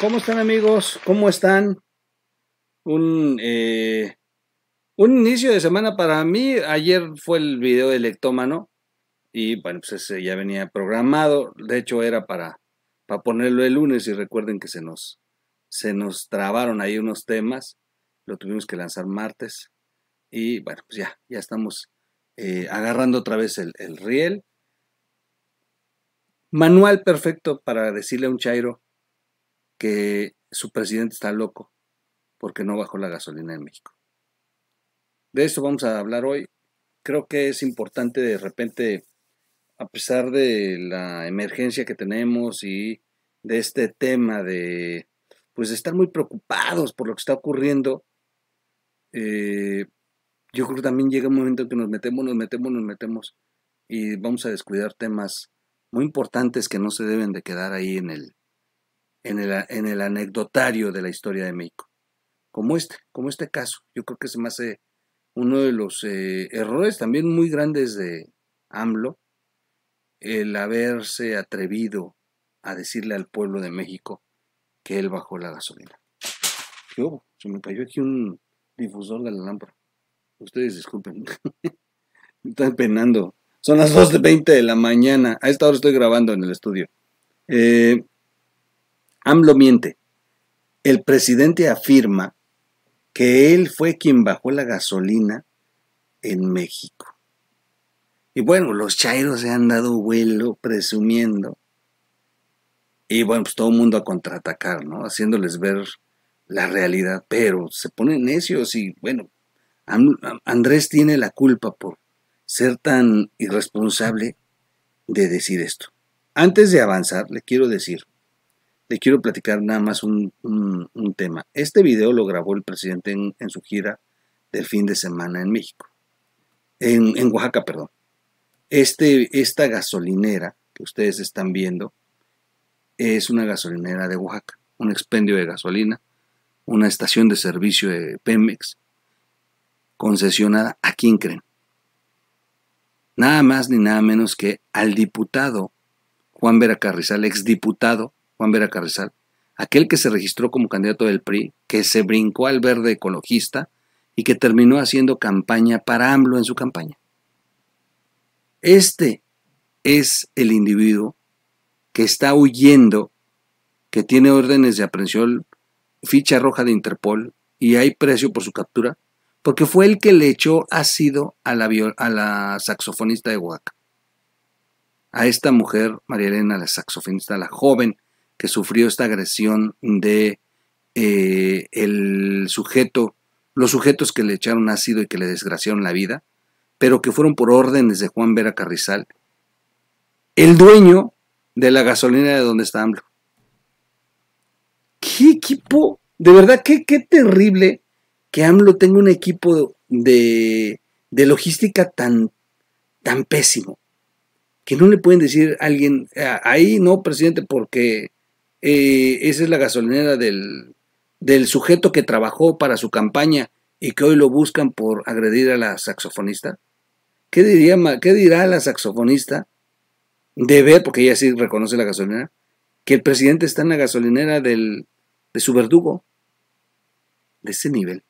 ¿Cómo están amigos? ¿Cómo están? Un, eh, un inicio de semana para mí. Ayer fue el video de ectómano y bueno, pues ese ya venía programado. De hecho era para, para ponerlo el lunes y recuerden que se nos, se nos trabaron ahí unos temas. Lo tuvimos que lanzar martes y bueno, pues ya, ya estamos eh, agarrando otra vez el riel. Manual perfecto para decirle a un Chairo que su presidente está loco porque no bajó la gasolina en México. De eso vamos a hablar hoy. Creo que es importante de repente, a pesar de la emergencia que tenemos y de este tema de, pues, estar muy preocupados por lo que está ocurriendo, eh, yo creo que también llega un momento en que nos metemos, nos metemos, nos metemos y vamos a descuidar temas muy importantes que no se deben de quedar ahí en el, en el, anecdotario de la historia de México. Como este, como este caso. Yo creo que se me hace uno de los eh, errores también muy grandes de AMLO, el haberse atrevido a decirle al pueblo de México que él bajó la gasolina. ¿Qué Se me cayó aquí un difusor de la lámpara. Ustedes disculpen. me están penando. Son las 2.20 de la mañana. A esta hora estoy grabando en el estudio. Eh, AMLO miente. El presidente afirma que él fue quien bajó la gasolina en México. Y bueno, los chairos se han dado vuelo presumiendo. Y bueno, pues todo el mundo a contraatacar, ¿no? Haciéndoles ver la realidad, pero se ponen necios y bueno, Andrés tiene la culpa por ser tan irresponsable de decir esto. Antes de avanzar, le quiero decir le quiero platicar nada más un, tema. Este video lo grabó el presidente en, su gira del fin de semana en México, en, Oaxaca, perdón. Este, esta gasolinera que ustedes están viendo es una gasolinera de Oaxaca, un expendio de gasolina, una estación de servicio de Pemex concesionada. ¿A quién creen? Nada más ni nada menos que al diputado Juan Vera Carrizal, exdiputado Juan Vera Carrizal, aquel que se registró como candidato del PRI, que se brincó al verde ecologista y que terminó haciendo campaña para AMLO en su campaña. Este es el individuo que está huyendo, que tiene órdenes de aprehensión, ficha roja de Interpol y hay precio por su captura, porque fue el que le echó ácido a la, a la saxofonista de Oaxaca. A esta mujer, María Elena, la saxofonista, la joven que sufrió esta agresión de eh, el sujeto, los sujetos que le echaron ácido y que le desgraciaron la vida, pero que fueron por órdenes de Juan Vera Carrizal, el dueño de la gasolina de donde está AMLO. ¿Qué equipo? De verdad, qué, qué terrible que AMLO tenga un equipo de, de logística tan, tan pésimo que no le pueden decir a alguien, ah, ahí no, presidente, porque eh, esa es la gasolinera del, sujeto que trabajó para su campaña y que hoy lo buscan por agredir a la saxofonista? ¿Qué, diría, qué dirá la saxofonista de ver, porque ella sí reconoce la gasolinera, que el presidente está en la gasolinera de su verdugo? De ese nivel.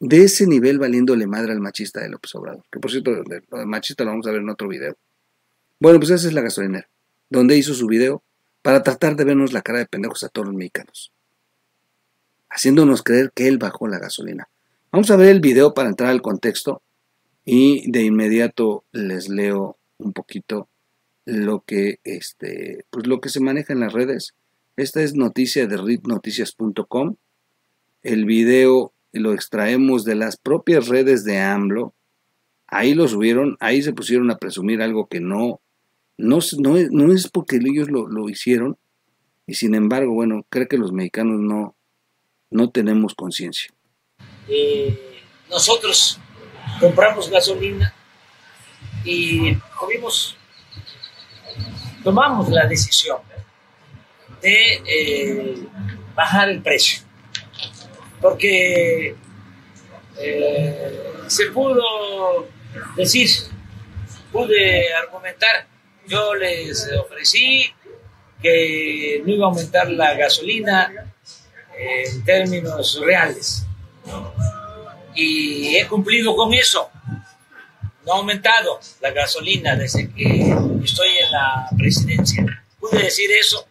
De ese nivel valiéndole madre al machista de López Obrador. Que por cierto, el machista lo vamos a ver en otro video. Bueno, pues esa es la gasolinera, donde hizo su video para tratar de vernos la cara de pendejos a todos los mexicanos, haciéndonos creer que él bajó la gasolina. Vamos a ver el video para entrar al contexto y de inmediato les leo un poquito lo que este pues lo que se maneja en las redes. Esta es noticia de ritnoticias.com. El video lo extraemos de las propias redes de AMLO. Ahí lo subieron, ahí se pusieron a presumir algo que no no, es porque ellos lo, hicieron y sin embargo, bueno, creo que los mexicanos no, no tenemos conciencia. Eh, nosotros compramos gasolina y tomamos la decisión de eh, bajar el precio, porque eh, se pudo decir, pude argumentar yo les ofrecí que no iba a aumentar la gasolina en términos reales. Y he cumplido con eso. No ha aumentado la gasolina desde que estoy en la presidencia. Pude decir eso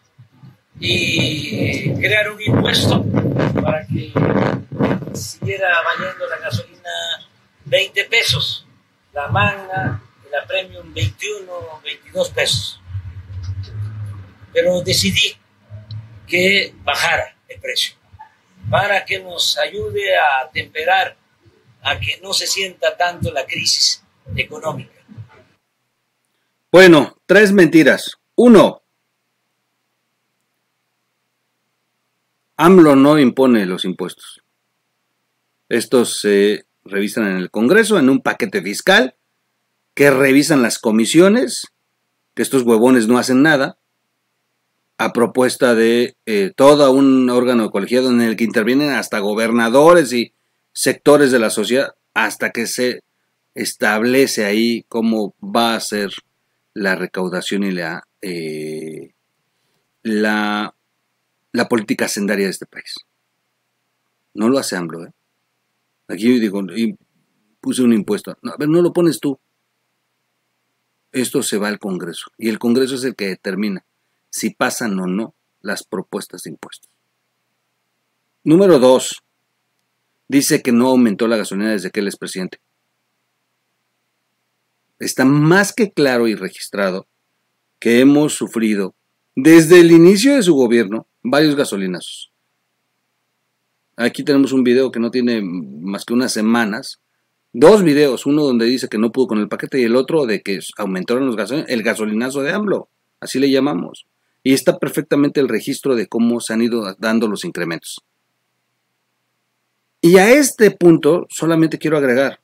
y crear un impuesto para que siguiera valiendo la gasolina 20 pesos, la manga la Premium 21, 22 pesos. Pero decidí que bajara el precio para que nos ayude a temperar, a que no se sienta tanto la crisis económica. Bueno, tres mentiras. Uno, AMLO no impone los impuestos. Estos se revisan en el Congreso en un paquete fiscal que revisan las comisiones, que estos huevones no hacen nada, a propuesta de eh, todo un órgano colegiado en el que intervienen hasta gobernadores y sectores de la sociedad, hasta que se establece ahí cómo va a ser la recaudación y la, eh, la, política sendaria de este país. No lo hace ¿eh? Aquí yo digo, y puse un impuesto. a ver, no lo pones tú. Esto se va al Congreso y el Congreso es el que determina si pasan o no las propuestas de impuestos. Número dos. Dice que no aumentó la gasolina desde que él es presidente. Está más que claro y registrado que hemos sufrido desde el inicio de su gobierno varios gasolinazos. Aquí tenemos un video que no tiene más que unas semanas dos videos, uno donde dice que no pudo con el paquete y el otro de que aumentaron los gasolinazo, el gasolinazo de AMLO, así le llamamos. Y está perfectamente el registro de cómo se han ido dando los incrementos. Y a este punto solamente quiero agregar,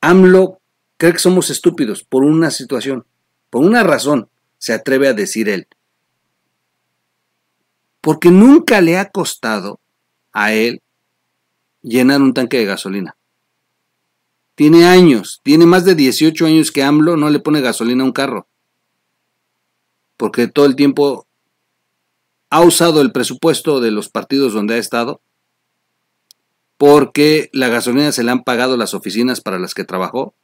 AMLO cree que somos estúpidos por una situación, por una razón, se atreve a decir él. Porque nunca le ha costado a él llenar un tanque de gasolina. Tiene años, tiene más de 18 años que AMLO no le pone gasolina a un carro. Porque todo el tiempo ha usado el presupuesto de los partidos donde ha estado. Porque la gasolina se la han pagado las oficinas para las que trabajó.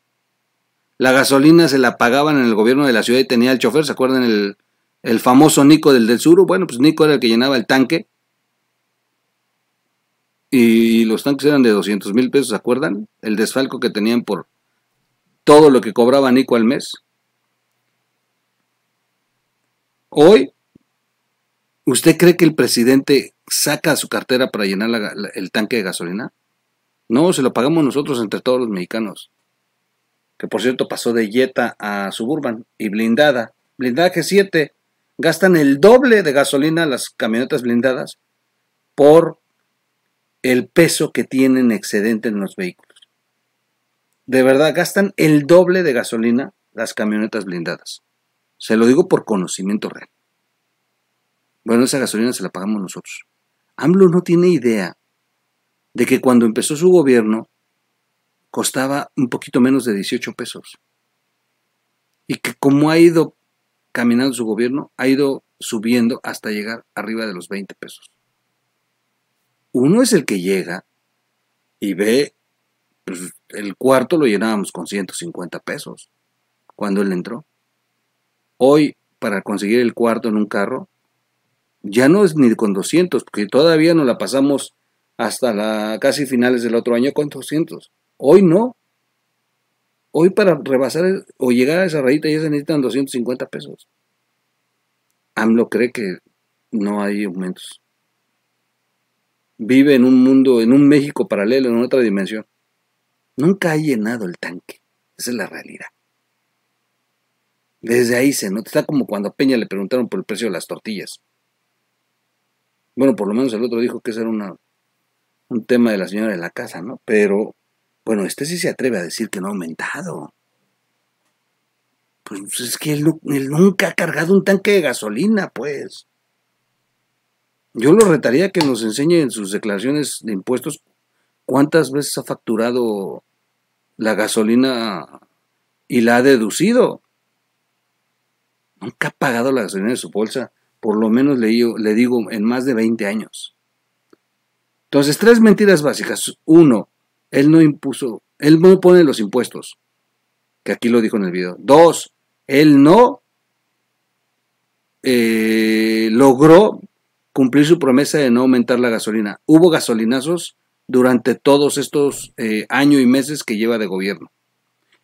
La gasolina se la pagaban en el gobierno de la ciudad y tenía el chofer, ¿se acuerdan el, el famoso Nico del del Sur? Bueno, pues Nico era el que llenaba el tanque y los tanques eran de 200 mil pesos, ¿se acuerdan? El desfalco que tenían por todo lo que cobraba Nico al mes. Hoy, ¿usted cree que el presidente saca su cartera para llenar el tanque de gasolina? No, se lo pagamos nosotros entre todos los mexicanos. Que por cierto pasó de yeta a Suburban y blindada. Blindaje 7. Gastan el doble de gasolina las camionetas blindadas por el peso que tienen excedente en los vehículos. De verdad, gastan el doble de gasolina las camionetas blindadas. Se lo digo por conocimiento real. Bueno, esa gasolina se la pagamos nosotros. AMLO no tiene idea de que cuando empezó su gobierno costaba un poquito menos de 18 pesos. Y que como ha ido caminando su gobierno, ha ido subiendo hasta llegar arriba de los 20 pesos. Uno es el que llega y ve, pues, el cuarto lo llenábamos con 150 pesos cuando él entró. Hoy, para conseguir el cuarto en un carro, ya no es ni con 200, porque todavía nos la pasamos hasta la, casi finales del otro año con 200. Hoy no. Hoy para rebasar o llegar a esa rayita ya se necesitan 250 pesos. AMLO cree que no hay aumentos vive en un mundo, en un México paralelo, en otra dimensión. Nunca ha llenado el tanque. Esa es la realidad. Desde ahí se nota. Está como cuando a Peña le preguntaron por el precio de las tortillas. Bueno, por lo menos el otro dijo que ese era una, un tema de la señora de la casa, ¿no? Pero, bueno, este sí se atreve a decir que no ha aumentado. Pues es que él nunca ha cargado un tanque de gasolina, pues. Yo lo retaría que nos enseñe en sus declaraciones de impuestos cuántas veces ha facturado la gasolina y la ha deducido. Nunca ha pagado la gasolina de su bolsa, por lo menos le, le digo en más de 20 años. Entonces, tres mentiras básicas. Uno, él no impuso, él no pone los impuestos, que aquí lo dijo en el video. Dos, él no eh, logró cumplir su promesa de no aumentar la gasolina. Hubo gasolinazos durante todos estos eh, años y meses que lleva de gobierno.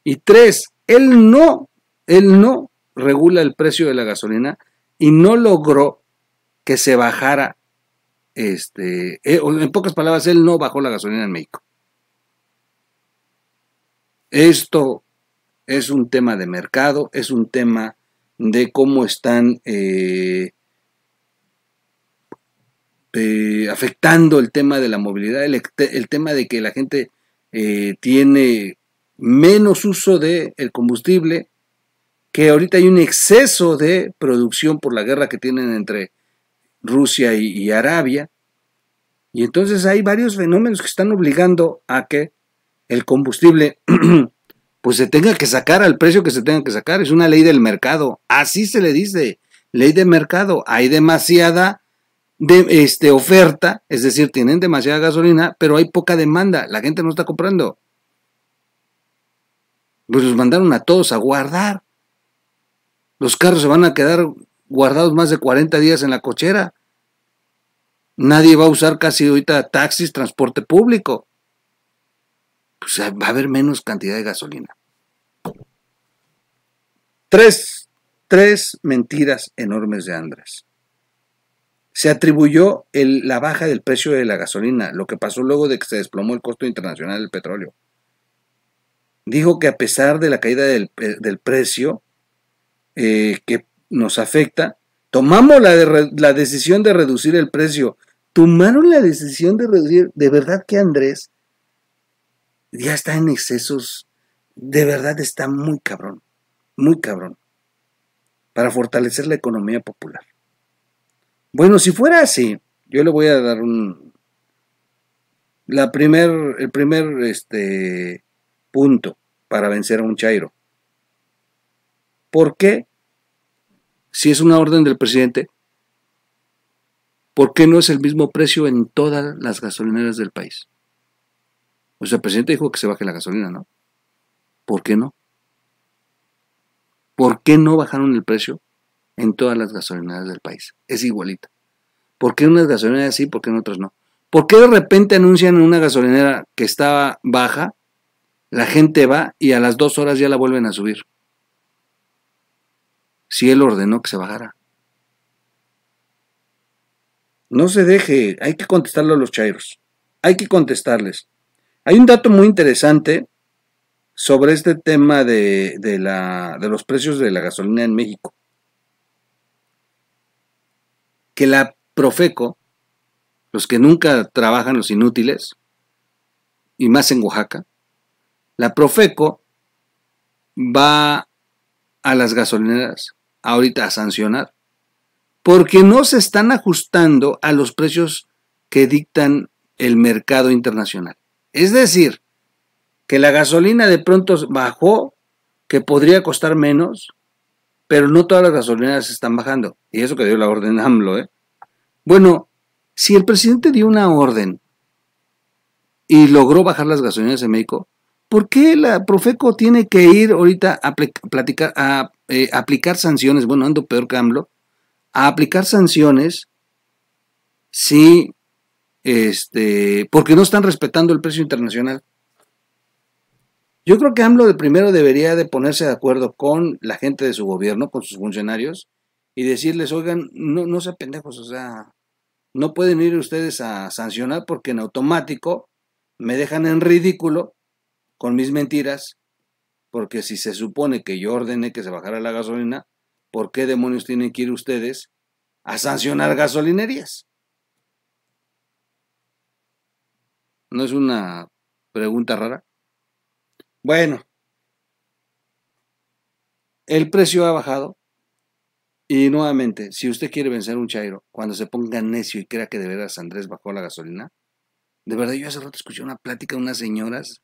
Y tres, él no, él no regula el precio de la gasolina y no logró que se bajara, este, eh, en pocas palabras, él no bajó la gasolina en México. Esto es un tema de mercado, es un tema de cómo están eh, eh, afectando el tema de la movilidad, el, tema de que la gente eh, tiene menos uso del combustible, que ahorita hay un exceso de producción por la guerra que tienen entre Rusia y, y Arabia. Y entonces hay varios fenómenos que están obligando a que el combustible pues se tenga que sacar al precio que se tenga que sacar. Es una ley del mercado. Así se le dice, ley de mercado. Hay demasiada de este, oferta, es decir, tienen demasiada gasolina, pero hay poca demanda, la gente no está comprando. Pues los mandaron a todos a guardar. Los carros se van a quedar guardados más de 40 días en la cochera. Nadie va a usar casi ahorita taxis, transporte público. Pues, ah, va a haber menos cantidad de gasolina. Tres, tres mentiras enormes de Andrés se atribuyó la baja del precio de la gasolina, lo que pasó luego de que se desplomó el costo internacional del petróleo. Dijo que a pesar de la caída del, eh, precio eh, que nos afecta, tomamos la, la decisión de reducir el precio. Tomaron la decisión de reducir. De verdad que Andrés ya está en excesos. De verdad está muy cabrón. Muy cabrón. Para fortalecer la economía popular. Bueno, si fuera así, yo le voy a dar un... La primer, el primer este, punto para vencer a un Chairo. ¿Por qué? Si es una orden del presidente, ¿por qué no es el mismo precio en todas las gasolineras del país? O sea, el presidente dijo que se baje la gasolina, ¿no? ¿Por qué no? ¿Por qué no bajaron el precio? en todas las gasolineras del país. Es igualita. ¿Por qué en unas gasolineras sí, por qué en otras no? ¿Por qué de repente anuncian en una gasolinera que estaba baja, la gente va y a las dos horas ya la vuelven a subir? Si él ordenó que se bajara. No se deje, hay que contestarlo a los chairos. Hay que contestarles. Hay un dato muy interesante sobre este tema de los precios de la gasolina en México que la Profeco, los que nunca trabajan, los inútiles, y más en Oaxaca, la Profeco va a las gasolineras ahorita a sancionar, porque no se están ajustando a los precios que dictan el mercado internacional. Es decir, que la gasolina de pronto bajó, que podría costar menos, pero no todas las gasolineras están bajando. Y eso que dio la orden AMLO, ¿eh? Bueno, si el presidente dio una orden y logró bajar las gasolineras en México, ¿por qué la Profeco tiene que ir ahorita a, platicar, a eh, aplicar sanciones? Bueno, ando peor que AMLO, a aplicar sanciones si, este, porque no están respetando el precio internacional. Yo creo que AMLO de primero debería de ponerse de acuerdo con la gente de su gobierno, con sus funcionarios, y decirles, oigan, no, no sean pendejos, o sea, no pueden ir ustedes a sancionar porque en automático me dejan en ridículo con mis mentiras, porque si se supone que yo ordene que se bajara la gasolina, ¿por qué demonios tienen que ir ustedes a sancionar gasolinerías? ¿No es una pregunta rara? Bueno, el precio ha bajado. Y nuevamente, si usted quiere vencer un chairo, cuando se ponga necio y crea que de veras Andrés bajó la gasolina, de verdad yo hace rato escuché una plática de unas señoras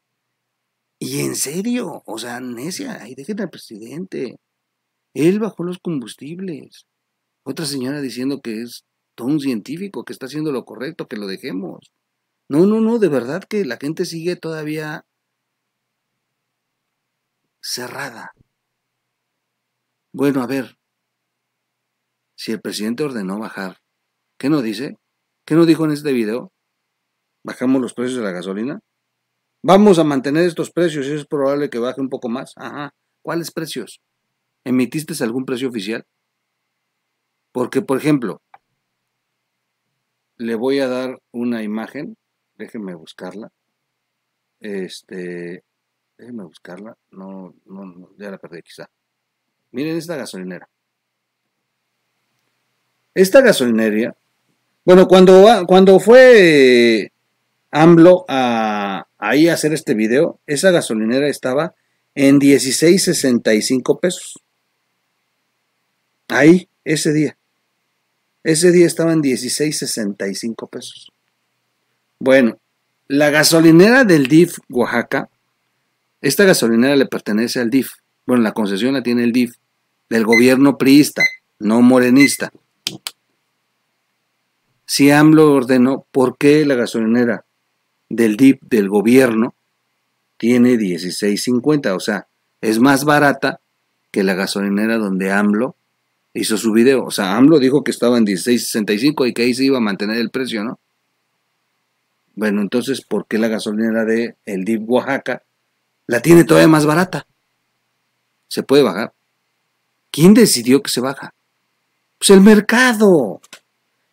y en serio, o sea, necia, ahí déjenme al presidente. Él bajó los combustibles. Otra señora diciendo que es todo un científico, que está haciendo lo correcto, que lo dejemos. No, no, no, de verdad que la gente sigue todavía cerrada. Bueno, a ver, si el presidente ordenó bajar, ¿qué no dice? ¿Qué no dijo en este video? ¿Bajamos los precios de la gasolina? Vamos a mantener estos precios y es probable que baje un poco más. Ajá, ¿cuáles precios? ¿Emitiste algún precio oficial? Porque, por ejemplo, le voy a dar una imagen, déjenme buscarla. Este, Déjenme buscarla. No, no, ya la perdí quizá. Miren esta gasolinera. Esta gasolinería, bueno, cuando, cuando fue eh, AMLO a, ahí a hacer este video, esa gasolinera estaba en 16.65 pesos. Ahí, ese día. Ese día estaba en 16.65 pesos. Bueno, la gasolinera del DIF Oaxaca esta gasolinera le pertenece al DIF. Bueno, la concesión la tiene el DIF, del gobierno priista, no morenista. Si AMLO ordenó, ¿por qué la gasolinera del DIP del gobierno tiene 16.50? O sea, es más barata que la gasolinera donde AMLO hizo su video. O sea, AMLO dijo que estaba en 16.65 y que ahí se iba a mantener el precio, ¿no? Bueno, entonces, ¿por qué la gasolinera de el Oaxaca la tiene todavía más barata. Se puede bajar. ¿Quién decidió que se baja? Pues el mercado.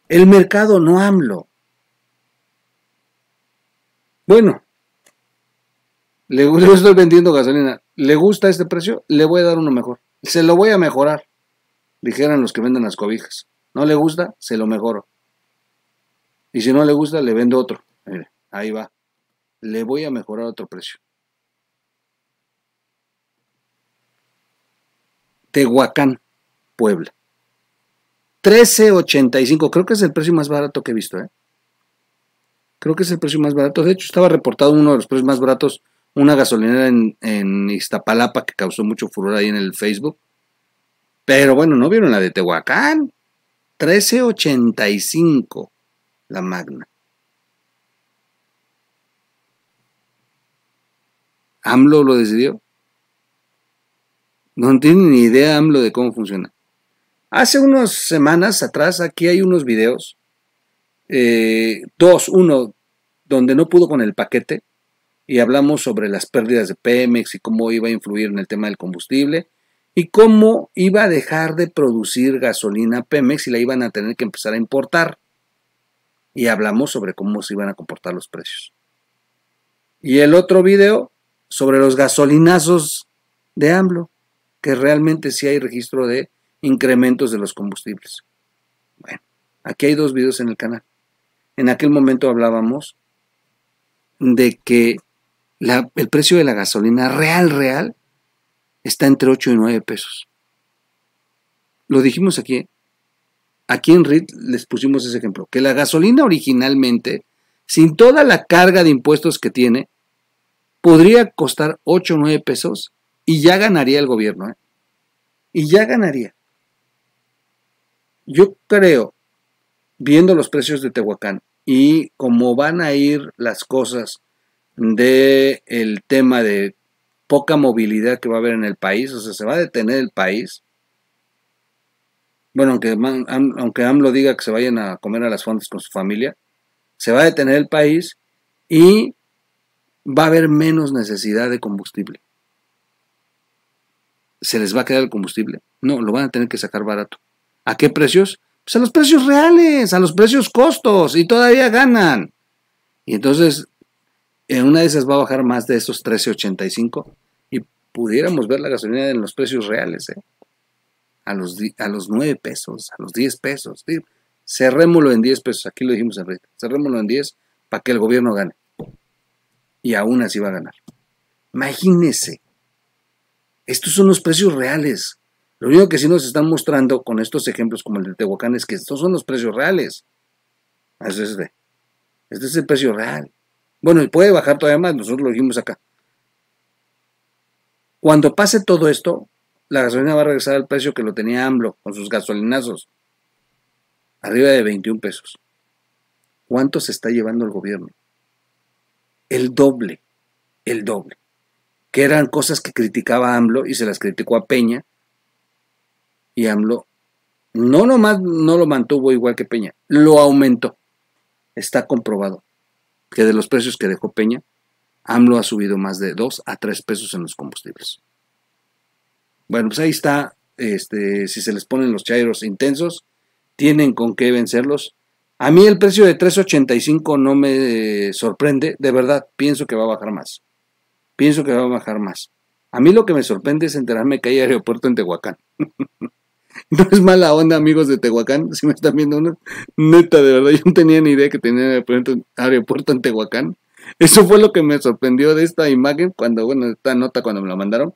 El mercado, no AMLO. Bueno, le, estoy vendiendo gasolina. ¿Le gusta este precio? Le voy a dar uno mejor. Se lo voy a mejorar. Dijeran los que venden las cobijas. No le gusta, se lo mejoro. Y si no le gusta, le vendo otro. Ahí va. Le voy a mejorar otro precio. Tehuacán, Puebla. 13.85, creo que es el precio más barato que he visto. ¿eh? Creo que es el precio más barato. De hecho, estaba reportado uno de los precios más baratos, una gasolinera en, en Iztapalapa que causó mucho furor ahí en el Facebook. Pero bueno, ¿no vieron la de Tehuacán? 13.85 la magna. AMLO lo decidió. No tiene ni idea AMLO de cómo funciona. Hace unas semanas atrás, aquí hay unos videos, eh, dos, uno, donde no pudo con el paquete, y hablamos sobre las pérdidas de Pemex y cómo iba a influir en el tema del combustible, y cómo iba a dejar de producir gasolina Pemex y la iban a tener que empezar a importar. Y hablamos sobre cómo se iban a comportar los precios. Y el otro video sobre los gasolinazos de AMLO que realmente sí hay registro de incrementos de los combustibles. Bueno, aquí hay dos videos en el canal. En aquel momento hablábamos de que el precio de la gasolina real, real, está entre 8 y 9 pesos. Lo dijimos aquí. Aquí en RIT les pusimos ese ejemplo, que la gasolina originalmente, sin toda la carga de impuestos que tiene, podría costar 8 o 9 pesos y ya ganaría el gobierno, ¿eh? Y ya ganaría. Yo creo, viendo los precios de Tehuacán y cómo van a ir las cosas del el tema de poca movilidad que va a haber en el país, o sea, se va a detener el país. Bueno, aunque, aunque AMLO diga que se vayan a comer a las fuentes con su familia, se va a detener el país y va a haber menos necesidad de combustible se les va a quedar el combustible. No, lo van a tener que sacar barato. ¿A qué precios? Pues a los precios reales, a los precios costos, y todavía ganan. Y entonces, en una de esas va a bajar más de esos 13.85 y pudiéramos ver la gasolina en los precios reales, ¿eh? a, los, a los 9 pesos, a los 10 pesos. Cerrémoslo en 10 pesos, aquí lo dijimos en cerrémoslo en 10 para que el gobierno gane. Y aún así va a ganar. Imagínense. Estos son los precios reales. Lo único que sí nos están mostrando con estos ejemplos como el de Tehuacán es que estos son los precios reales. Este, es el precio real. Bueno, y puede bajar todavía más, nosotros lo dijimos acá. Cuando pase todo esto, la gasolina va a regresar al precio que lo tenía AMLO con sus gasolinazos. Arriba de 21 pesos. ¿Cuánto se está llevando el gobierno? El doble, el doble que eran cosas que criticaba AMLO y se las criticó a Peña. Y AMLO no no lo mantuvo igual que Peña, lo aumentó. Está comprobado que de los precios que dejó Peña, AMLO ha subido más de 2 a 3 pesos en los combustibles. Bueno, pues ahí está. Este, si se les ponen los chairos intensos, tienen con qué vencerlos. A mí el precio de 3.85 no me eh, sorprende, de verdad, pienso que va a bajar más. Pienso que va a bajar más. A mí lo que me sorprende es enterarme que hay aeropuerto en Tehuacán. no es mala onda, amigos de Tehuacán, si me están viendo una. Neta, de verdad, yo no tenía ni idea que tenían aeropuerto, en Tehuacán. Eso fue lo que me sorprendió de esta imagen cuando, bueno, esta nota cuando me la mandaron.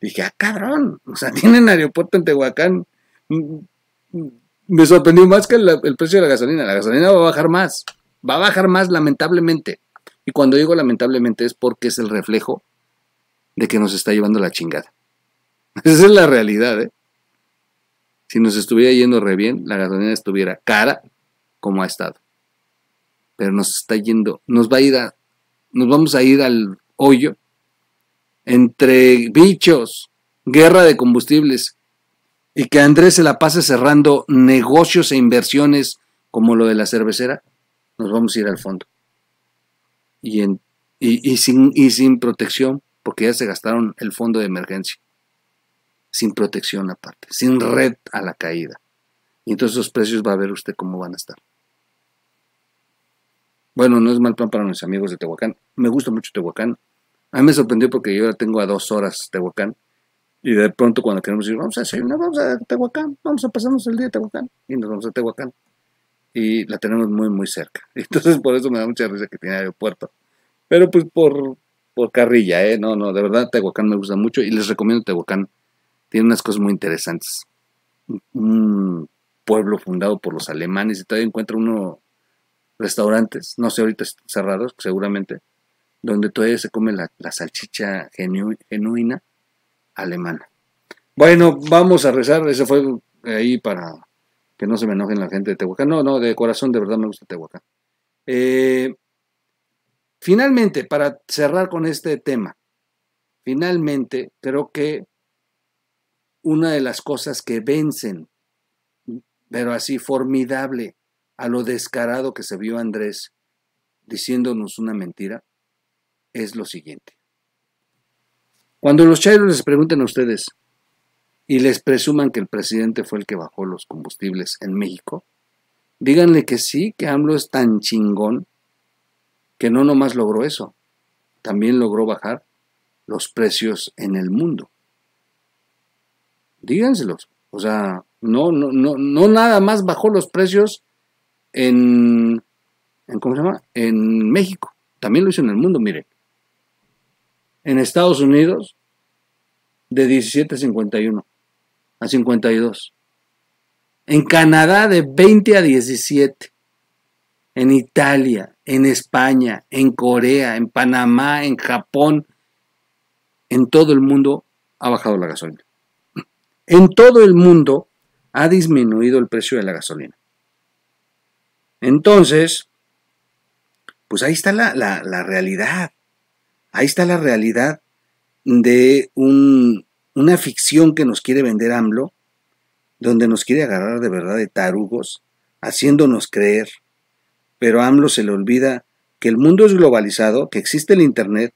Dije, ah, cabrón, o sea, tienen aeropuerto en Tehuacán. Me sorprendió más que el precio de la gasolina. La gasolina va a bajar más. Va a bajar más, lamentablemente. Y cuando digo lamentablemente es porque es el reflejo de que nos está llevando la chingada. Esa es la realidad, ¿eh? Si nos estuviera yendo re bien, la gasolina estuviera cara como ha estado. Pero nos está yendo, nos va a ir a, nos vamos a ir al hoyo entre bichos, guerra de combustibles y que Andrés se la pase cerrando negocios e inversiones como lo de la cervecera, nos vamos a ir al fondo. Y, y, y, sin, y sin protección porque ya se gastaron el fondo de emergencia, sin protección aparte, sin red a la caída. Y entonces los precios va a ver usted cómo van a estar. Bueno, no es mal plan para mis amigos de Tehuacán. Me gusta mucho Tehuacán. A mí me sorprendió porque yo ahora tengo a dos horas Tehuacán. Y de pronto cuando queremos ir, vamos a vamos a Tehuacán, vamos a pasarnos el día en Tehuacán. Y nos vamos a Tehuacán. Y la tenemos muy, muy cerca. Entonces por eso me da mucha risa que tiene aeropuerto. Pero pues por por carrilla, ¿eh? No, no, de verdad Tehuacán me gusta mucho y les recomiendo Tehuacán. Tiene unas cosas muy interesantes. Un pueblo fundado por los alemanes y todavía encuentra uno restaurantes, no sé, ahorita cerrados seguramente, donde todavía se come la, salchicha genuina alemana. Bueno, vamos a rezar, ese fue ahí para que no se me enojen la gente de Tehuacán. No, no, de corazón de verdad me gusta Tehuacán. Eh, Finalmente, para cerrar con este tema, finalmente creo que una de las cosas que vencen, pero así formidable, a lo descarado que se vio Andrés diciéndonos una mentira, es lo siguiente. Cuando los chairos les pregunten a ustedes y les presuman que el presidente fue el que bajó los combustibles en México, díganle que sí, que AMLO es tan chingón que no nomás logró eso, también logró bajar los precios en el mundo. Díganselos. O sea, no, no, no, no nada más bajó los precios en, en, ¿cómo se llama? En México. También lo hizo en el mundo, miren. En Estados Unidos, de 51 a 52. En Canadá, de 20 a 17. En Italia, en España, en Corea, en Panamá, en Japón, en todo el mundo ha bajado la gasolina. En todo el mundo ha disminuido el precio de la gasolina. Entonces, pues ahí está la, la, realidad. Ahí está la realidad de una ficción que nos quiere vender AMLO, donde nos quiere agarrar de verdad de tarugos, haciéndonos creer pero a AMLO se le olvida que el mundo es globalizado, que existe el Internet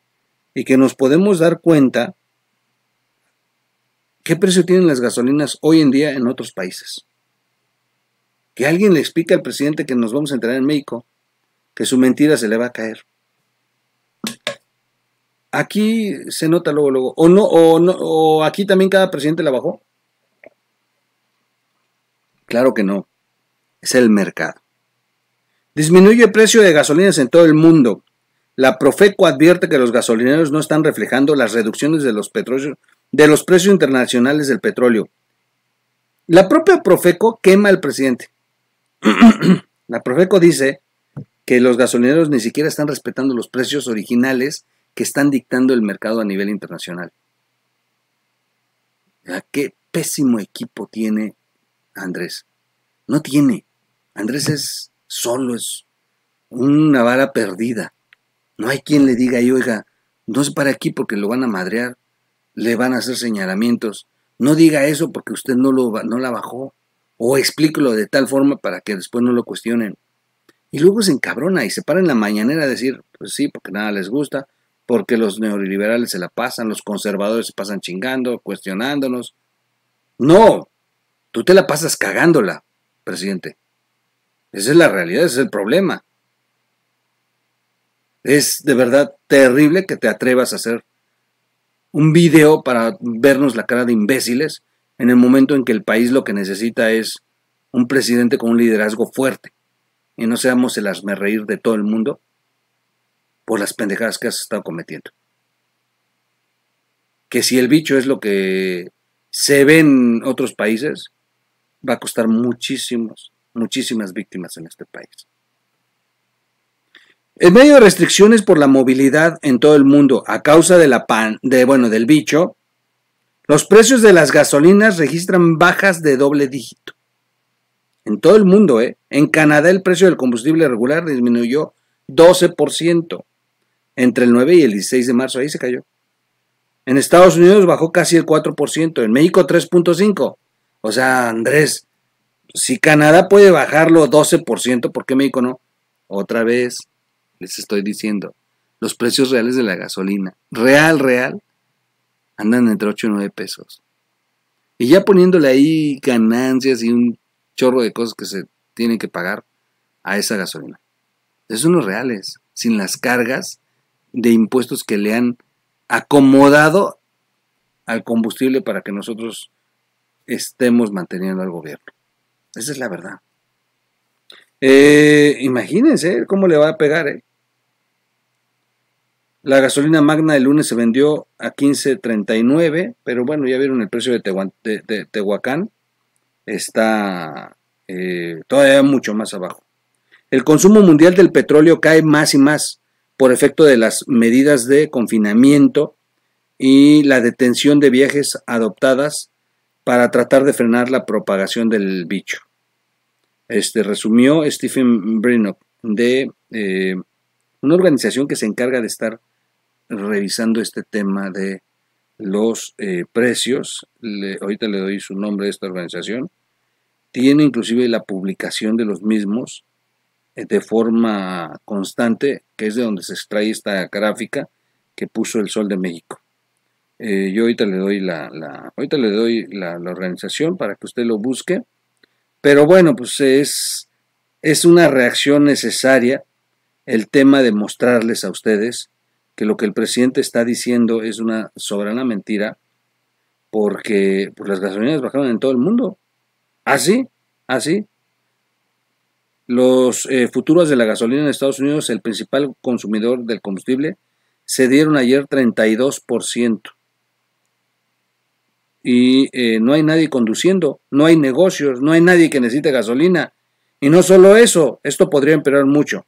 y que nos podemos dar cuenta qué precio tienen las gasolinas hoy en día en otros países. Que alguien le explique al presidente que nos vamos a entrar en México, que su mentira se le va a caer. Aquí se nota luego, luego. O no, o no, o aquí también cada presidente la bajó. Claro que no. Es el mercado. Disminuye el precio de gasolinas en todo el mundo. La Profeco advierte que los gasolineros no están reflejando las reducciones de los, precios internacionales del petróleo. La propia Profeco quema al presidente. la Profeco dice que los gasolineros ni siquiera están respetando los precios originales que están dictando el mercado a nivel internacional. ¿Qué pésimo equipo tiene Andrés? No tiene. Andrés es solo, es una vara perdida. No hay quien le diga, y oiga, no se para aquí porque lo van a madrear, le van a hacer señalamientos. No diga eso porque usted no, lo, no la bajó. O explíquelo de tal forma para que después no lo cuestionen. Y luego se encabrona y se para en la mañanera a decir, pues sí, porque nada les gusta, porque los neoliberales se la pasan, los conservadores se pasan chingando, cuestionándonos. No, tú te la pasas cagándola, presidente. Esa es la realidad, ese es el problema. Es de verdad terrible que te atrevas a hacer un video para vernos la cara de imbéciles en el momento en que el país lo que necesita es un presidente con un liderazgo fuerte y no seamos el asme reír de todo el mundo por las pendejadas que has estado cometiendo. Que si el bicho es lo que se ve en otros países, va a costar muchísimos, muchísimas víctimas en este país. En medio de restricciones por la movilidad en todo el mundo a causa de la pan, de, bueno, del bicho, los precios de las gasolinas registran bajas de doble dígito. En todo el mundo, ¿eh? En Canadá el precio del combustible regular disminuyó 12% entre el 9 y el 16 de marzo, ahí se cayó. En Estados Unidos bajó casi el 4%, en México 3.5%. O sea, Andrés, si Canadá puede bajarlo 12%, ¿por qué México no? Otra vez, les estoy diciendo, los precios reales de la gasolina, real, real, andan entre 8 y 9 pesos. Y ya poniéndole ahí ganancias y un chorro de cosas que se tienen que pagar a esa gasolina. Esos unos reales, sin las cargas de impuestos que le han acomodado al combustible para que nosotros estemos manteniendo al gobierno. Esa es la verdad. Eh, imagínense ¿eh? cómo le va a pegar. Eh? La gasolina magna el lunes se vendió a 15.39, pero bueno, ya vieron el precio de, Tehuacán. Está todavía mucho más abajo. El consumo mundial del petróleo cae más y más por efecto de las medidas de confinamiento y la detención de viajes adoptadas para tratar de frenar la propagación del bicho. Este, resumió Stephen Brinock de eh, una organización que se encarga de estar revisando este tema de los eh, precios. ahorita le doy su nombre a esta organización. Tiene inclusive la publicación de los mismos eh, de forma constante, que es de donde se extrae esta gráfica que puso el Sol de México. yo ahorita le doy la, ahorita le doy la organización para que usted lo busque pero bueno, pues es, es una reacción necesaria el tema de mostrarles a ustedes que lo que el presidente está diciendo es una soberana mentira, porque pues, las gasolinas bajaron en todo el mundo. Así, así. Los eh, futuros de la gasolina en Estados Unidos, el principal consumidor del combustible, se dieron ayer 32% y eh, no hay nadie conduciendo, no hay negocios, no hay nadie que necesite gasolina. Y no solo eso, esto podría empeorar mucho,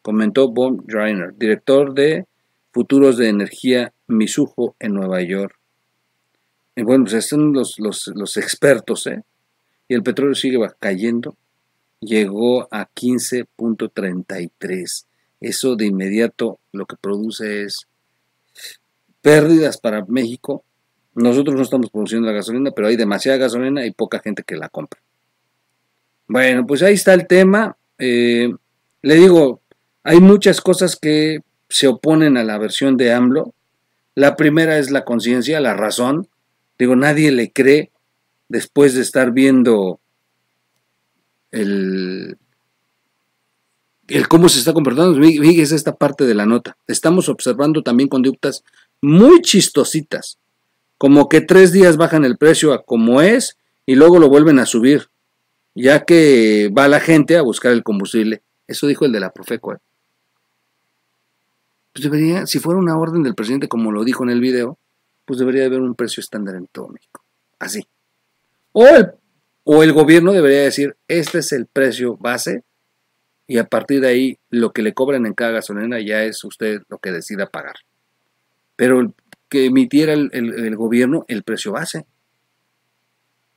comentó Bob Dreiner, director de Futuros de Energía Misujo en Nueva York. bueno, pues están los, los, los expertos, ¿eh? Y el petróleo sigue cayendo. Llegó a 15.33. Eso de inmediato lo que produce es pérdidas para México nosotros no estamos produciendo la gasolina, pero hay demasiada gasolina y poca gente que la compra. Bueno, pues ahí está el tema. Eh, le digo, hay muchas cosas que se oponen a la versión de AMLO. La primera es la conciencia, la razón. Digo, nadie le cree después de estar viendo el, el cómo se está comportando. Fíjese esta parte de la nota. Estamos observando también conductas muy chistositas como que tres días bajan el precio a como es y luego lo vuelven a subir, ya que va la gente a buscar el combustible. Eso dijo el de la Profeco. ¿eh? Pues debería, si fuera una orden del presidente, como lo dijo en el video, pues debería haber un precio estándar en todo México. Así. O el, o el gobierno debería decir, este es el precio base y a partir de ahí lo que le cobran en cada gasolina ya es usted lo que decida pagar. Pero que emitiera el, gobierno el precio base.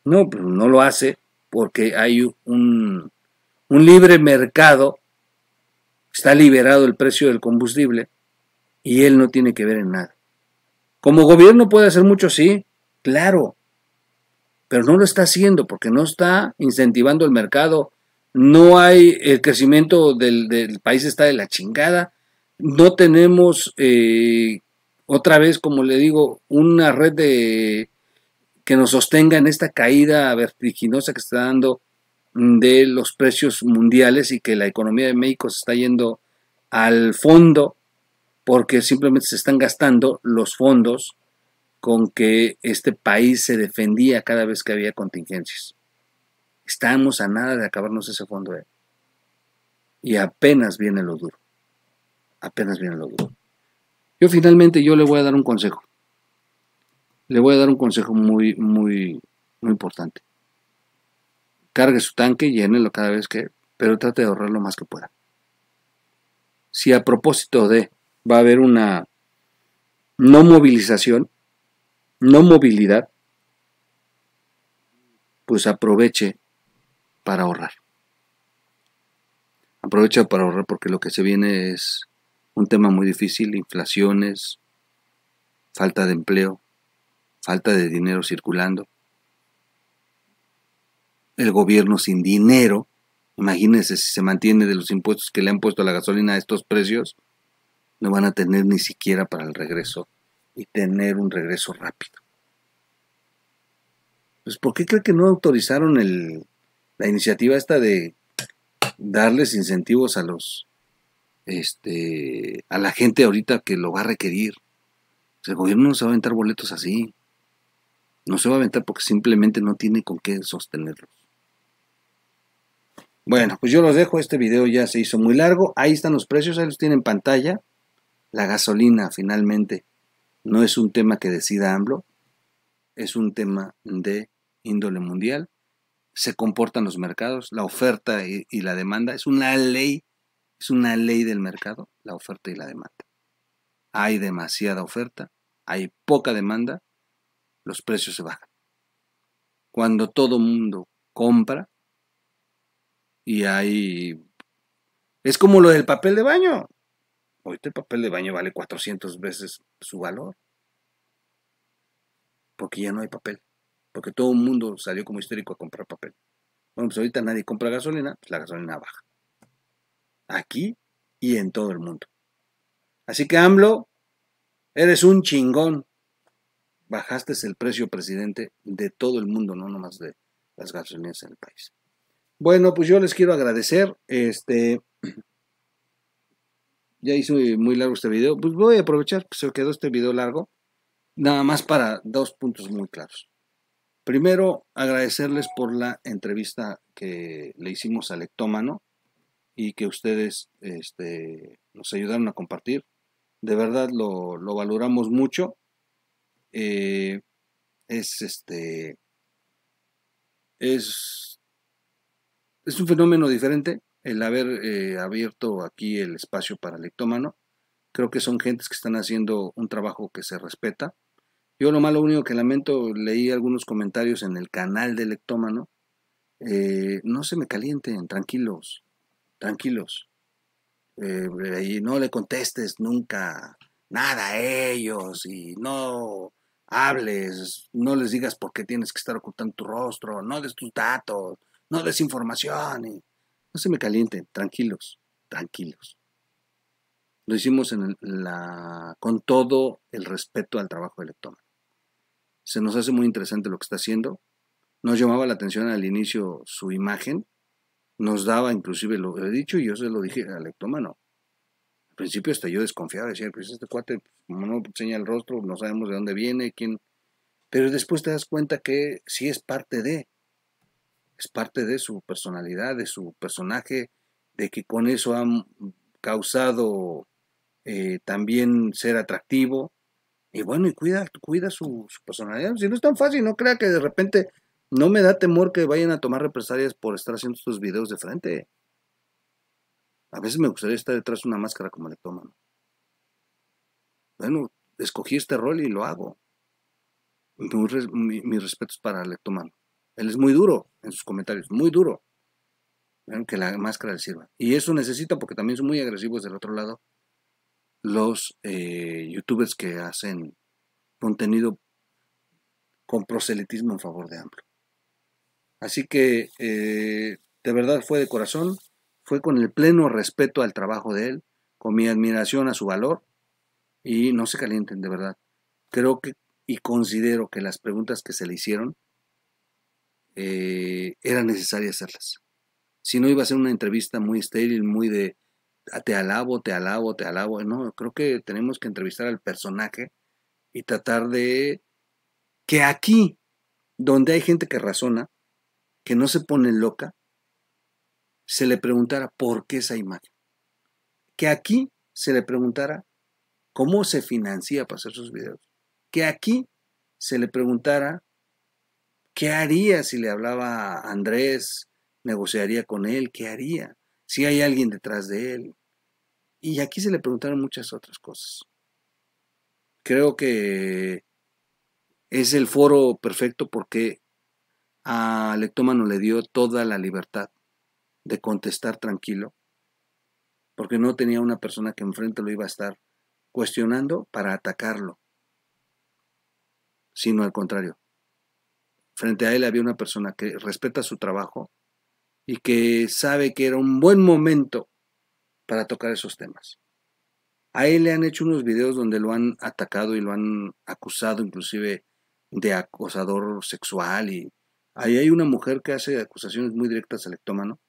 No, pues, no lo hace porque hay un, libre mercado, está liberado el precio del combustible y él no tiene que ver en nada. Como gobierno puede hacer mucho, sí, claro, pero no lo está haciendo porque no está incentivando el mercado, no hay el crecimiento del, país está de la chingada, no tenemos eh, otra vez, como le digo, una red de, que nos sostenga en esta caída vertiginosa que está dando de los precios mundiales y que la economía de México se está yendo al fondo porque simplemente se están gastando los fondos con que este país se defendía cada vez que había contingencias. Estamos a nada de acabarnos ese fondo. Eh. Y apenas viene lo duro. Apenas viene lo duro. Yo finalmente yo le voy a dar un consejo. Le voy a dar un consejo muy, muy, muy importante. Cargue su tanque, llénelo cada vez que, pero trate de ahorrar lo más que pueda. Si a propósito de va a haber una no movilización, no movilidad, pues aproveche para ahorrar. Aprovecha para ahorrar porque lo que se viene es un tema muy difícil, inflaciones, falta de empleo, falta de dinero circulando. El gobierno sin dinero, imagínense si se mantiene de los impuestos que le han puesto a la gasolina a estos precios, no van a tener ni siquiera para el regreso y tener un regreso rápido. Pues ¿por qué cree que no autorizaron la iniciativa esta de darles incentivos a los este, a la gente ahorita que lo va a requerir. el gobierno no se va a aventar boletos así. No se va a aventar porque simplemente no tiene con qué sostenerlos. Bueno, pues yo los dejo. Este video ya se hizo muy largo. Ahí están los precios, ahí los tienen en pantalla. La gasolina, finalmente, no es un tema que decida AMLO. Es un tema de índole mundial. Se comportan los mercados, la oferta y la demanda. Es una ley es una ley del mercado, la oferta y la demanda. Hay demasiada oferta, hay poca demanda, los precios se bajan. Cuando todo mundo compra y hay... Es como lo del papel de baño. Ahorita el papel de baño vale 400 veces su valor. Porque ya no hay papel. Porque todo el mundo salió como histérico a comprar papel. Bueno, pues ahorita nadie compra gasolina, pues la gasolina baja aquí y en todo el mundo. Así que AMLO, eres un chingón. Bajaste el precio, presidente, de todo el mundo, no nomás de las gasolinas en el país. Bueno, pues yo les quiero agradecer. Este, ya hice muy largo este video. Pues voy a aprovechar, que pues, se quedó este video largo, nada más para dos puntos muy claros. Primero, agradecerles por la entrevista que le hicimos al ectómano y que ustedes este, nos ayudaron a compartir. De verdad lo, valoramos mucho. Eh, es este. Es, es un fenómeno diferente el haber eh, abierto aquí el espacio para el lectómano. Creo que son gentes que están haciendo un trabajo que se respeta. Yo lo malo único que lamento, leí algunos comentarios en el canal del lectómano. Eh, no se me calienten, tranquilos tranquilos. Eh, eh, y no le contestes nunca nada a ellos y no hables, no les digas por qué tienes que estar ocultando tu rostro, no des tus datos, no des información. Y no se me calienten, tranquilos, tranquilos. Lo hicimos en la, con todo el respeto al trabajo de Se nos hace muy interesante lo que está haciendo. Nos llamaba la atención al inicio su imagen, nos daba, inclusive lo que he dicho, y yo se lo dije al ectómano. Al principio hasta yo desconfiaba, decía, pues este cuate no enseña el rostro, no sabemos de dónde viene, quién... Pero después te das cuenta que sí es parte de, es parte de su personalidad, de su personaje, de que con eso han causado eh, también ser atractivo. Y bueno, y cuida, cuida su personalidad. Si no es tan fácil, no crea que de repente no me da temor que vayan a tomar represalias por estar haciendo estos videos de frente. A veces me gustaría estar detrás de una máscara como le Bueno, escogí este rol y lo hago. Mis respetos para Lectoman. Él es muy duro en sus comentarios, muy duro. que la máscara le sirva. Y eso necesita, porque también son muy agresivos del otro lado, los eh, youtubers que hacen contenido con proselitismo en favor de AMLO. Así que eh, de verdad fue de corazón, fue con el pleno respeto al trabajo de él, con mi admiración a su valor y no se calienten de verdad. Creo que y considero que las preguntas que se le hicieron eh, eran necesarias hacerlas. Si no iba a ser una entrevista muy estéril, muy de ah, te alabo, te alabo, te alabo. No, creo que tenemos que entrevistar al personaje y tratar de que aquí, donde hay gente que razona, que no se pone loca, se le preguntara por qué esa imagen. Que aquí se le preguntara cómo se financia para hacer sus videos. Que aquí se le preguntara qué haría si le hablaba a Andrés, negociaría con él, qué haría, si hay alguien detrás de él. Y aquí se le preguntaron muchas otras cosas. Creo que es el foro perfecto porque a Lectómano le dio toda la libertad de contestar tranquilo, porque no tenía una persona que enfrente lo iba a estar cuestionando para atacarlo, sino al contrario. Frente a él había una persona que respeta su trabajo y que sabe que era un buen momento para tocar esos temas. A él le han hecho unos videos donde lo han atacado y lo han acusado inclusive de acosador sexual y Ahí hay una mujer que hace acusaciones muy directas al ectómano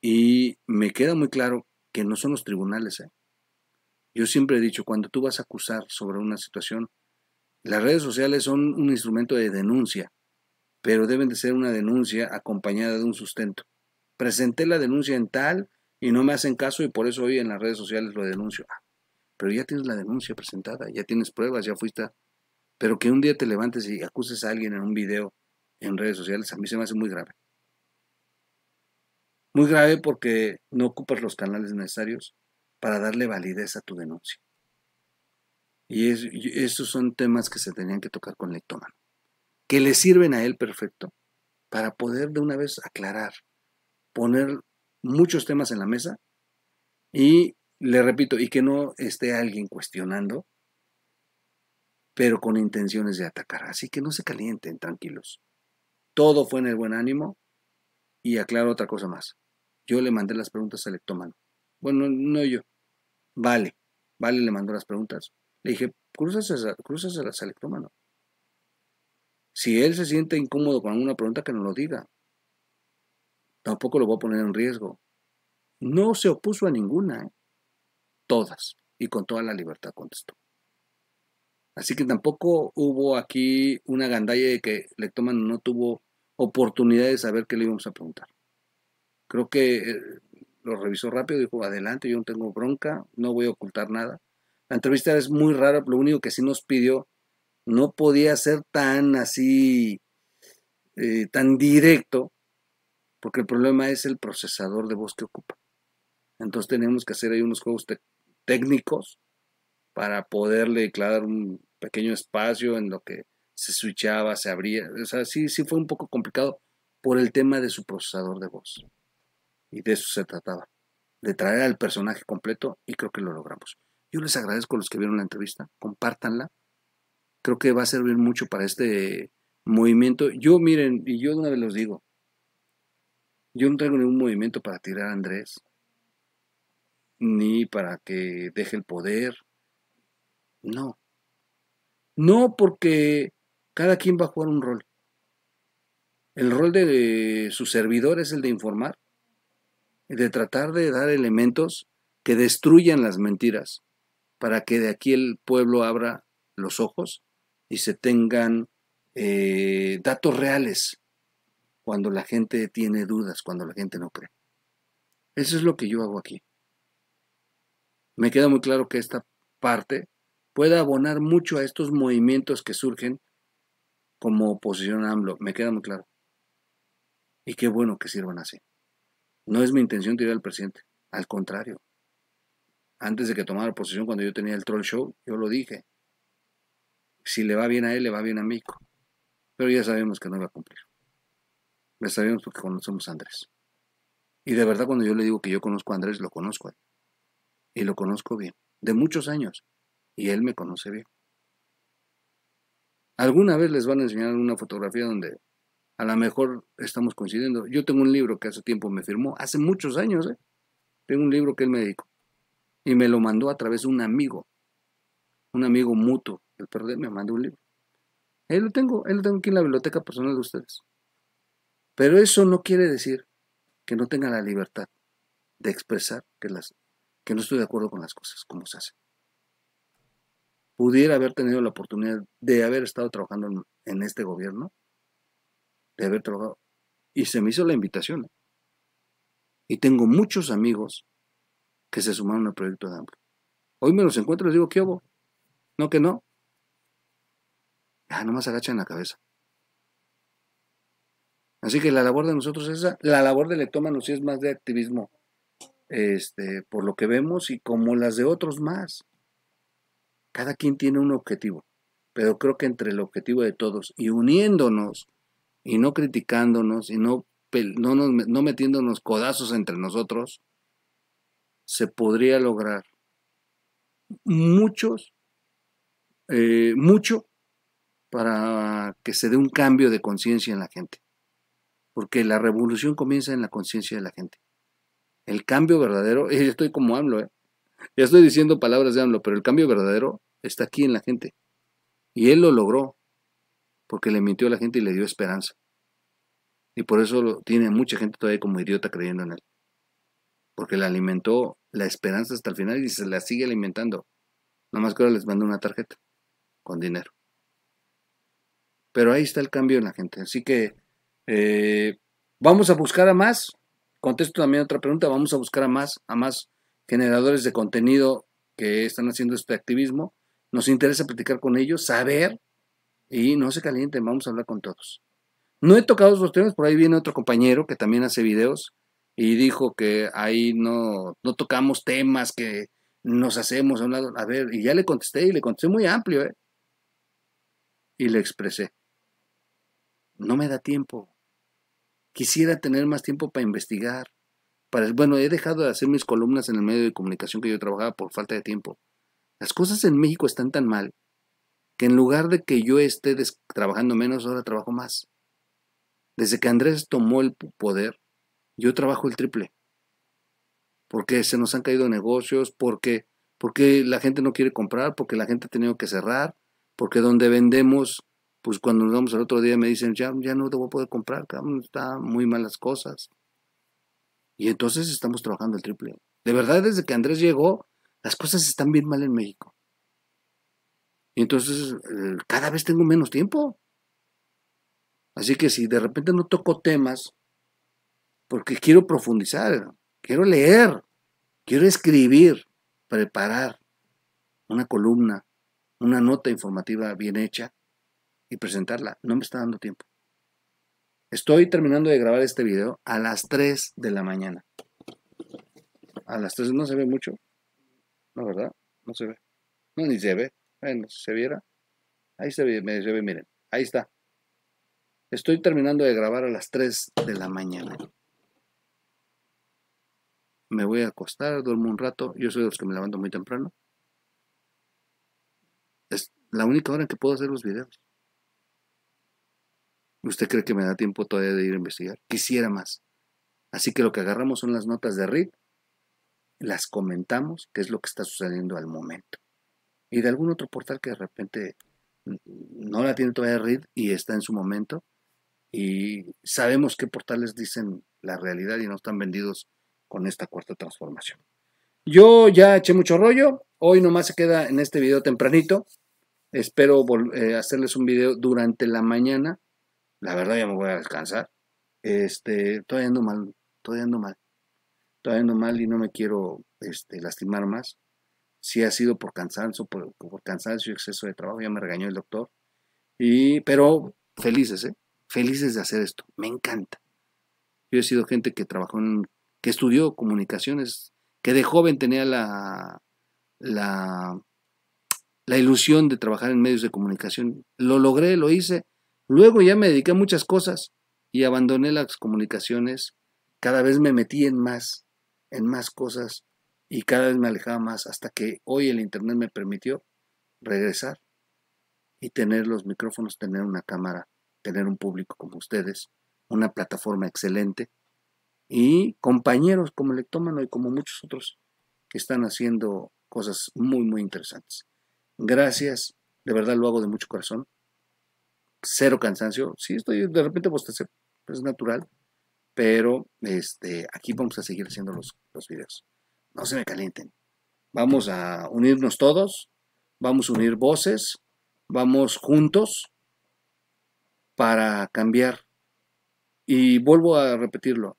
y me queda muy claro que no son los tribunales. ¿eh? Yo siempre he dicho, cuando tú vas a acusar sobre una situación, las redes sociales son un instrumento de denuncia, pero deben de ser una denuncia acompañada de un sustento. Presenté la denuncia en tal y no me hacen caso y por eso hoy en las redes sociales lo denuncio. Ah, pero ya tienes la denuncia presentada, ya tienes pruebas, ya fuiste. Pero que un día te levantes y acuses a alguien en un video en redes sociales, a mí se me hace muy grave. Muy grave porque no ocupas los canales necesarios para darle validez a tu denuncia. Y esos son temas que se tenían que tocar con Lectoman, que le sirven a él perfecto para poder de una vez aclarar, poner muchos temas en la mesa y, le repito, y que no esté alguien cuestionando, pero con intenciones de atacar. Así que no se calienten, tranquilos. Todo fue en el buen ánimo. Y aclaro otra cosa más. Yo le mandé las preguntas al ectómano. Bueno, no yo. Vale. Vale le mandó las preguntas. Le dije, cruzaselas las, ectómano. Si él se siente incómodo con alguna pregunta, que no lo diga. Tampoco lo voy a poner en riesgo. No se opuso a ninguna. ¿eh? Todas. Y con toda la libertad contestó. Así que tampoco hubo aquí una gandalla de que Lectoman no tuvo oportunidad de saber qué le íbamos a preguntar. Creo que eh, lo revisó rápido, dijo, adelante, yo no tengo bronca, no voy a ocultar nada. La entrevista es muy rara, lo único que sí nos pidió, no podía ser tan así, eh, tan directo, porque el problema es el procesador de voz que ocupa. Entonces tenemos que hacer ahí unos juegos técnicos para poderle declarar un pequeño espacio en lo que se switchaba, se abría. O sea, sí, sí fue un poco complicado por el tema de su procesador de voz. Y de eso se trataba, de traer al personaje completo y creo que lo logramos. Yo les agradezco a los que vieron la entrevista, compártanla. Creo que va a servir mucho para este movimiento. Yo, miren, y yo de una vez los digo, yo no tengo ningún movimiento para tirar a Andrés, ni para que deje el poder, no. No porque cada quien va a jugar un rol. El rol de, su servidor es el de informar, de tratar de dar elementos que destruyan las mentiras, para que de aquí el pueblo abra los ojos y se tengan eh, datos reales cuando la gente tiene dudas, cuando la gente no cree. Eso es lo que yo hago aquí. Me queda muy claro que esta parte puede abonar mucho a estos movimientos que surgen como oposición a AMLO. Me queda muy claro. Y qué bueno que sirvan así. No es mi intención tirar al presidente. Al contrario. Antes de que tomara posición cuando yo tenía el troll show, yo lo dije. Si le va bien a él, le va bien a mí. Pero ya sabemos que no va a cumplir. Ya sabemos porque conocemos a Andrés. Y de verdad cuando yo le digo que yo conozco a Andrés, lo conozco Y lo conozco bien. De muchos años y él me conoce bien. Alguna vez les van a enseñar una fotografía donde a lo mejor estamos coincidiendo. Yo tengo un libro que hace tiempo me firmó, hace muchos años, ¿eh? tengo un libro que él me dedicó y me lo mandó a través de un amigo, un amigo mutuo. El perder me mandó un libro. Él lo tengo, él lo tengo aquí en la biblioteca personal de ustedes. Pero eso no quiere decir que no tenga la libertad de expresar que, las, que no estoy de acuerdo con las cosas, como se hacen pudiera haber tenido la oportunidad de haber estado trabajando en, este gobierno, de haber trabajado, y se me hizo la invitación. Y tengo muchos amigos que se sumaron al proyecto de AMLO. Hoy me los encuentro y les digo, ¿qué hubo? No, que no. Ah, nomás agachan la cabeza. Así que la labor de nosotros es esa. La labor de toma si es más de activismo, este, por lo que vemos, y como las de otros más. Cada quien tiene un objetivo, pero creo que entre el objetivo de todos y uniéndonos y no criticándonos y no, metiéndonos codazos entre nosotros, se podría lograr muchos, eh, mucho para que se dé un cambio de conciencia en la gente. Porque la revolución comienza en la conciencia de la gente. El cambio verdadero, estoy como hablo, ¿eh? Ya estoy diciendo palabras de AMLO, pero el cambio verdadero está aquí en la gente. Y él lo logró, porque le mintió a la gente y le dio esperanza. Y por eso lo, tiene mucha gente todavía como idiota creyendo en él. Porque le alimentó la esperanza hasta el final y se la sigue alimentando. Nada más que ahora les manda una tarjeta con dinero. Pero ahí está el cambio en la gente. Así que eh, vamos a buscar a más. Contesto también otra pregunta. Vamos a buscar a más, a más generadores de contenido que están haciendo este activismo. Nos interesa platicar con ellos, saber y no se calienten, vamos a hablar con todos. No he tocado esos temas, por ahí viene otro compañero que también hace videos y dijo que ahí no, no tocamos temas que nos hacemos a un lado. A ver, y ya le contesté y le contesté muy amplio, ¿eh? Y le expresé, no me da tiempo. Quisiera tener más tiempo para investigar bueno, he dejado de hacer mis columnas en el medio de comunicación que yo trabajaba por falta de tiempo. Las cosas en México están tan mal que en lugar de que yo esté trabajando menos, ahora trabajo más. Desde que Andrés tomó el poder, yo trabajo el triple. Porque se nos han caído negocios, porque, porque la gente no quiere comprar, porque la gente ha tenido que cerrar, porque donde vendemos, pues cuando nos vamos al otro día me dicen, ya, ya no te voy a poder comprar, está muy mal las cosas. Y entonces estamos trabajando el triple. De verdad, desde que Andrés llegó, las cosas están bien mal en México. Y entonces eh, cada vez tengo menos tiempo. Así que si de repente no toco temas, porque quiero profundizar, quiero leer, quiero escribir, preparar una columna, una nota informativa bien hecha y presentarla, no me está dando tiempo. Estoy terminando de grabar este video a las 3 de la mañana. A las 3 no se ve mucho. No, ¿verdad? No se ve. No, ni se ve. Bueno, se viera. Ahí se ve, se ve, miren. Ahí está. Estoy terminando de grabar a las 3 de la mañana. Me voy a acostar, duermo un rato. Yo soy de los que me levanto muy temprano. Es la única hora en que puedo hacer los videos. ¿Usted cree que me da tiempo todavía de ir a investigar? Quisiera más. Así que lo que agarramos son las notas de Reed, las comentamos, ¿Qué es lo que está sucediendo al momento. Y de algún otro portal que de repente no la tiene todavía Reed y está en su momento. Y sabemos qué portales dicen la realidad y no están vendidos con esta cuarta transformación. Yo ya eché mucho rollo. Hoy nomás se queda en este video tempranito. Espero eh, hacerles un video durante la mañana la verdad ya me voy a descansar. Este, todavía ando mal, todavía ando mal. Todavía ando mal y no me quiero este, lastimar más. Si ha sido por cansancio, por, cansancio y exceso de trabajo, ya me regañó el doctor. Y, pero felices, ¿eh? Felices de hacer esto. Me encanta. Yo he sido gente que trabajó en, que estudió comunicaciones, que de joven tenía la, la, la ilusión de trabajar en medios de comunicación. Lo logré, lo hice Luego ya me dediqué a muchas cosas y abandoné las comunicaciones. Cada vez me metí en más, en más cosas y cada vez me alejaba más hasta que hoy el Internet me permitió regresar y tener los micrófonos, tener una cámara, tener un público como ustedes, una plataforma excelente y compañeros como Electómano y como muchos otros que están haciendo cosas muy, muy interesantes. Gracias, de verdad lo hago de mucho corazón cero cansancio. Sí, estoy de repente pues es natural, pero este, aquí vamos a seguir haciendo los, videos. No se me calienten. Vamos a unirnos todos, vamos a unir voces, vamos juntos para cambiar. Y vuelvo a repetirlo,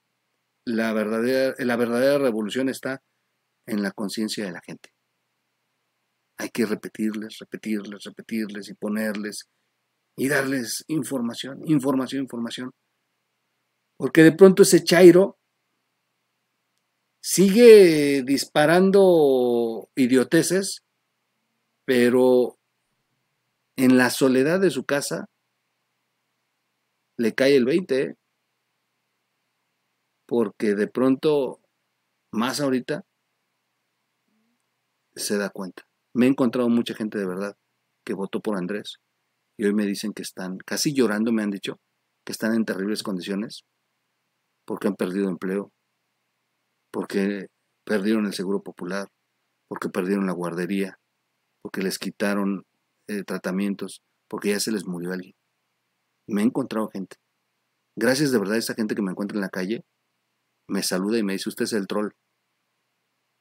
la verdadera, la verdadera revolución está en la conciencia de la gente. Hay que repetirles, repetirles, repetirles y ponerles y darles información, información, información. Porque de pronto ese Chairo sigue disparando idioteces, pero en la soledad de su casa le cae el 20, ¿eh? porque de pronto, más ahorita, se da cuenta. Me he encontrado mucha gente de verdad que votó por Andrés, y hoy me dicen que están casi llorando, me han dicho, que están en terribles condiciones porque han perdido empleo, porque perdieron el seguro popular, porque perdieron la guardería, porque les quitaron eh, tratamientos, porque ya se les murió alguien. Me he encontrado gente. Gracias de verdad a esa gente que me encuentra en la calle, me saluda y me dice, usted es el troll.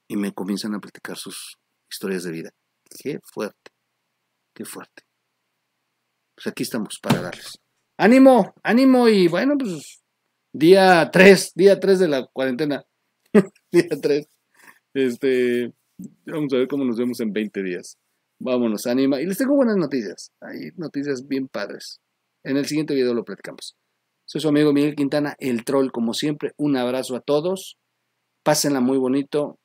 Y me comienzan a platicar sus historias de vida. Qué fuerte, qué fuerte pues aquí estamos para darles. Ánimo, ánimo y bueno, pues día 3, día 3 de la cuarentena. día 3. Este, vamos a ver cómo nos vemos en 20 días. Vámonos, ánima. Y les tengo buenas noticias. Hay noticias bien padres. En el siguiente video lo platicamos. Soy su amigo Miguel Quintana, el troll, como siempre. Un abrazo a todos. Pásenla muy bonito.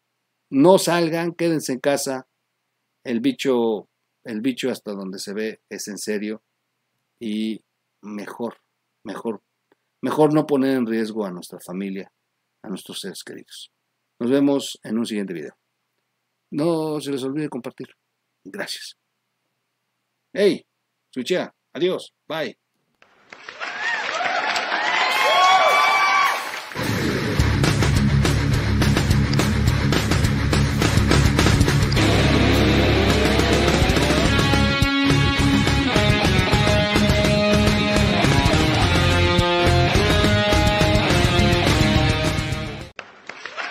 No salgan, quédense en casa. El bicho, el bicho hasta donde se ve es en serio y mejor, mejor, mejor no poner en riesgo a nuestra familia, a nuestros seres queridos. Nos vemos en un siguiente video. No se les olvide compartir. Gracias. Hey, switchea. Adiós. Bye.